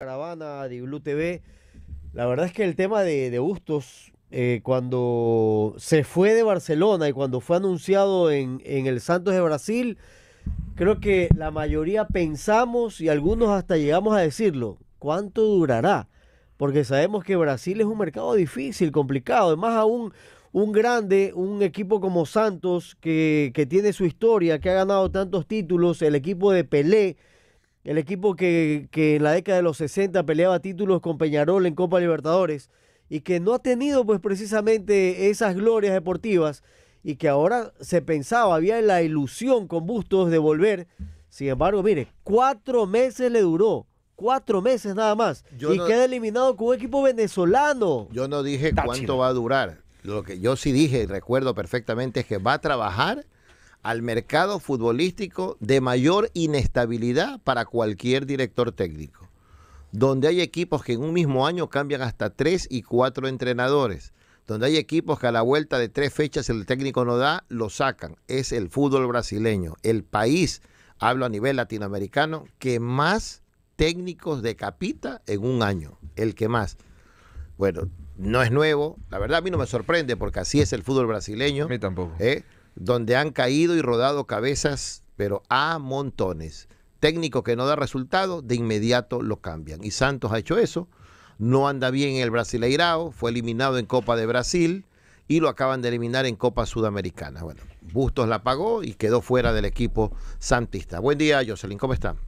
Caravana, de Blue TV. La verdad es que el tema de, gustos, eh, cuando se fue de Barcelona y cuando fue anunciado en, el Santos de Brasil, creo que la mayoría pensamos y algunos hasta llegamos a decirlo, ¿cuánto durará? Porque sabemos que Brasil es un mercado difícil, complicado, además aún un grande, un equipo como Santos que tiene su historia, que ha ganado tantos títulos, el equipo de Pelé, el equipo que, en la década de los 60 peleaba títulos con Peñarol en Copa Libertadores y que no ha tenido pues precisamente esas glorias deportivas y que ahora se pensaba, había la ilusión con Bustos de volver. Sin embargo, mire, cuatro meses le duró. Cuatro meses nada más. y queda eliminado con un equipo venezolano. Yo no dije cuánto va a durar. Lo que yo sí dije, recuerdo perfectamente, es que va a trabajar al mercado futbolístico de mayor inestabilidad para cualquier director técnico, donde hay equipos que en un mismo año cambian hasta tres y cuatro entrenadores, donde hay equipos que a la vuelta de tres fechas el técnico no da, lo sacan. Es el fútbol brasileño, el país, hablo a nivel latinoamericano, que más técnicos decapita en un año, el que más. Bueno, no es nuevo, la verdad a mí no me sorprende porque así es el fútbol brasileño. A mí tampoco. ¿eh? donde han caído y rodado cabezas, pero a montones. Técnico que no da resultado, de inmediato lo cambian. Y Santos ha hecho eso. No anda bien el Brasileirao, fue eliminado en Copa de Brasil y lo acaban de eliminar en Copa Sudamericana. Bueno, Bustos la pagó y quedó fuera del equipo santista. Buen día, Jocelyn, ¿cómo están?